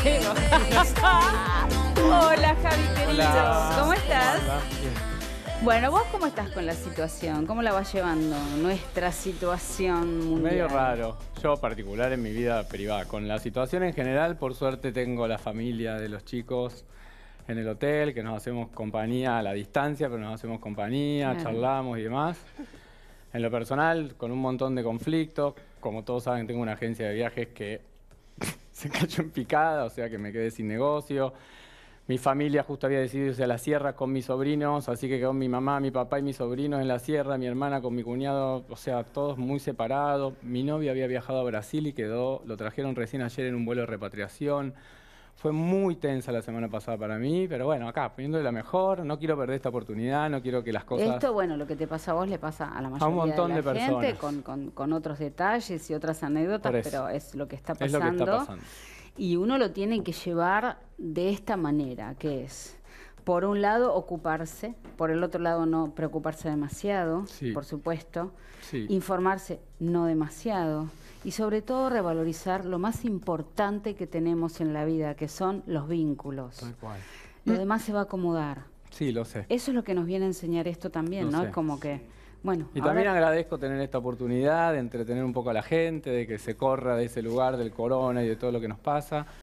Hola, Javi, querido. ¿Cómo estás? Bueno, ¿vos cómo estás con la situación? ¿Cómo la vas llevando? Nuestra situación mundial. Medio raro. Yo particular en mi vida privada. Con la situación en general, por suerte tengo la familia de los chicos en el hotel, que nos hacemos compañía a la distancia, pero nos hacemos compañía, charlamos y demás. En lo personal, con un montón de conflictos. Como todos saben, tengo una agencia de viajes que se cayó en picada, o sea que me quedé sin negocio. Mi familia justo había decidido irse a la sierra con mis sobrinos, así que quedó mi mamá, mi papá y mis sobrinos en la sierra, mi hermana con mi cuñado, o sea, todos muy separados. Mi novia había viajado a Brasil y quedó, lo trajeron recién ayer en un vuelo de repatriación. Fue muy tensa la semana pasada para mí, pero bueno, acá, poniéndole la mejor, no quiero perder esta oportunidad, no quiero que las cosas... Esto, bueno, lo que te pasa a vos le pasa a la mayoría un montón de, la gente, Con, otros detalles y otras anécdotas, pero es lo que está pasando. Y uno lo tiene que llevar de esta manera, que es por un lado ocuparse, por el otro lado no preocuparse demasiado, por supuesto, informarse no demasiado, y sobre todo revalorizar lo más importante que tenemos en la vida, que son los vínculos. Lo demás se va a acomodar. Sí, lo sé. Eso es lo que nos viene a enseñar esto también, ¿no? como que... Bueno, y también agradezco tener esta oportunidad de entretener un poco a la gente, de que se corra de ese lugar, del corona y de todo lo que nos pasa.